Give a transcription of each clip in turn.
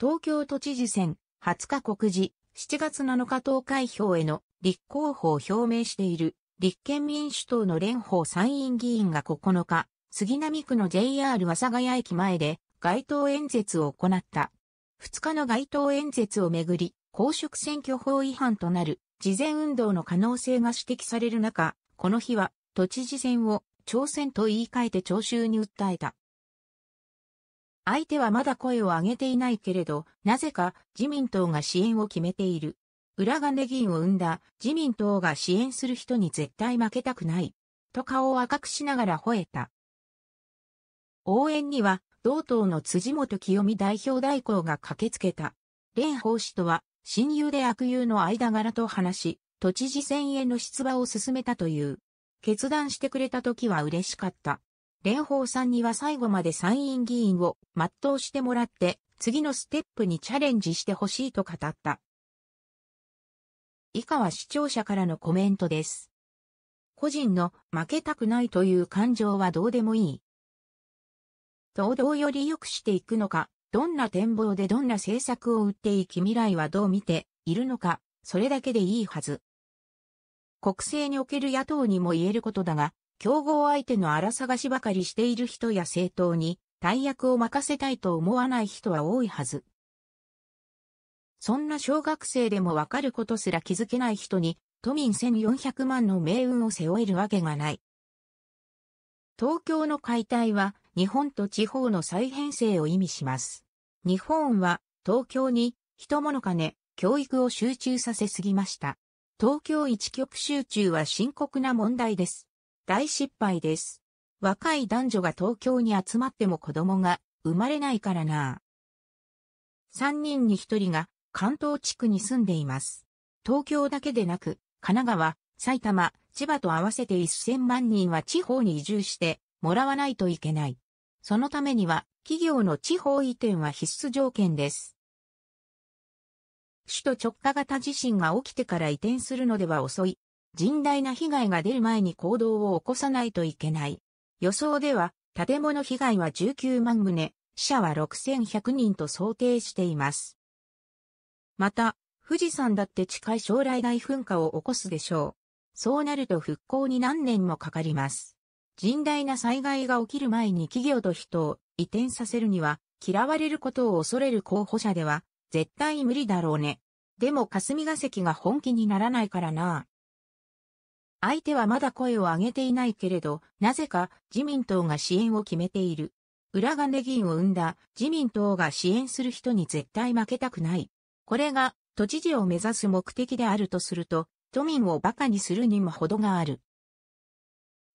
東京都知事選、20日告示、7月7日投開票への立候補を表明している立憲民主党の蓮舫参院議員が9日、杉並区の JR 和佐ヶ谷駅前で街頭演説を行った。2日の街頭演説をめぐり、公職選挙法違反となる事前運動の可能性が指摘される中、この日は都知事選を挑戦と言い換えて聴衆に訴えた。相手はまだ声を上げていないけれど、なぜか自民党が支援を決めている。裏金議員を生んだ自民党が支援する人に絶対負けたくない。と顔を赤くしながら吠えた。応援には、同党の辻元清美代表代行が駆けつけた。蓮舫氏とは、親友で悪友の間柄と話し、都知事選への出馬を進めたという。決断してくれた時は嬉しかった。蓮舫さんには最後まで参院議員を全うしてもらって、次のステップにチャレンジしてほしいと語った。以下は視聴者からのコメントです。個人の負けたくないという感情はどうでもいい。堂々より良くしていくのか、どんな展望でどんな政策を打っていき未来はどう見ているのか、それだけでいいはず。国政における野党にも言えることだが、競合相手の荒探しばかりしている人や政党に大役を任せたいと思わない人は多いはず。そんな小学生でもわかることすら気づけない人に、都民1400万の命運を背負えるわけがない。東京の解体は、日本と地方の再編成を意味します。日本は、東京に、人物金、教育を集中させすぎました。東京一極集中は深刻な問題です。大失敗です。若い男女が東京に集まっても子供が生まれないからな。3人に1人が関東地区に住んでいます。東京だけでなく、神奈川、埼玉、千葉と合わせて1000万人は地方に移住してもらわないといけない。そのためには企業の地方移転は必須条件です。首都直下型地震が起きてから移転するのでは遅い甚大な被害が出る前に行動を起こさないといけない。予想では、建物被害は19万棟、死者は6100人と想定しています。また、富士山だって近い将来大噴火を起こすでしょう。そうなると復興に何年もかかります。甚大な災害が起きる前に企業と人を移転させるには、嫌われることを恐れる候補者では、絶対無理だろうね。でも霞が関が本気にならないからな相手はまだ声を上げていないけれど、なぜか自民党が支援を決めている。裏金議員を生んだ自民党が支援する人に絶対負けたくない。これが都知事を目指す目的であるとすると、都民を馬鹿にするにも程がある。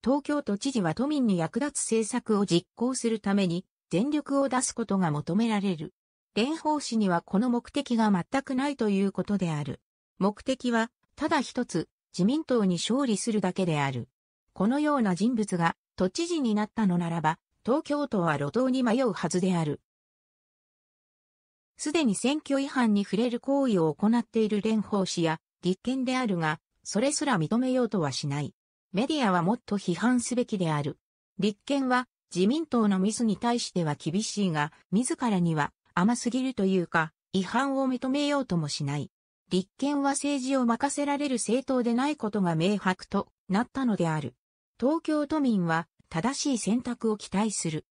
東京都知事は都民に役立つ政策を実行するために全力を出すことが求められる。蓮舫氏にはこの目的が全くないということである。目的は、ただ一つ、自民党に勝利するだけである。このような人物が都知事になったのならば、東京都は路頭に迷うはずである。すでに選挙違反に触れる行為を行っている蓮舫氏や立憲であるが、それすら認めようとはしない。メディアはもっと批判すべきである。立憲は自民党のミスに対しては厳しいが、自らには甘すぎるというか、違反を認めようともしない。立憲は政治を任せられる政党でないことが明白となったのである。東京都民は正しい選択を期待する。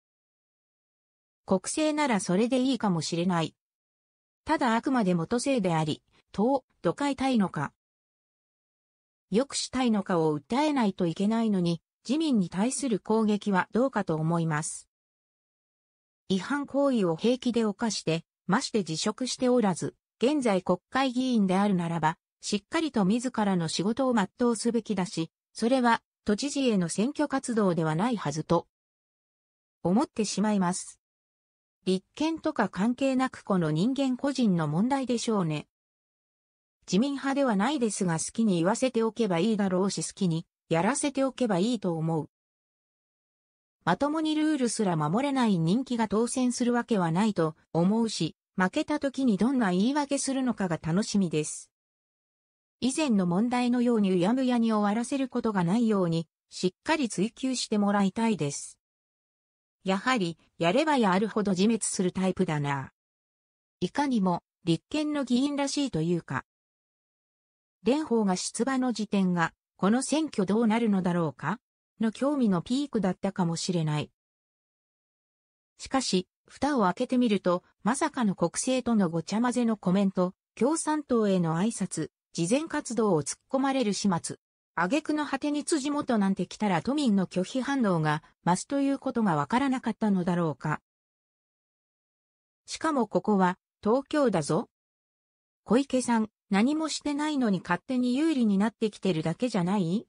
国政ならそれでいいかもしれない。ただあくまで元政であり、党、どかいたいのか。よくしたいのかを訴えないといけないのに、自民に対する攻撃はどうかと思います。違反行為を平気で犯して、まして辞職しておらず、現在国会議員であるならば、しっかりと自らの仕事を全うすべきだし、それは都知事への選挙活動ではないはずと、思ってしまいます。立憲とか関係なくこの人間個人の問題でしょうね。自民派ではないですが好きに言わせておけばいいだろうし好きにやらせておけばいいと思う。まともにルールすら守れない人気が当選するわけはないと思うし、負けた時にどんな言い訳するのかが楽しみです。以前の問題のようにうやむやに終わらせることがないように、しっかり追求してもらいたいです。やはり、やればやるほど自滅するタイプだな。いかにも、立憲の議員らしいというか。蓮舫が出馬の時点が、この選挙どうなるのだろうかの興味のピークだったかもしれない。しかし、蓋を開けてみると、まさかの国政とのごちゃ混ぜのコメント、共産党への挨拶、事前活動を突っ込まれる始末。挙句の果てに辻元なんて来たら都民の拒否反応が増すということがわからなかったのだろうか。しかもここは東京だぞ。小池さん、何もしてないのに勝手に有利になってきてるだけじゃない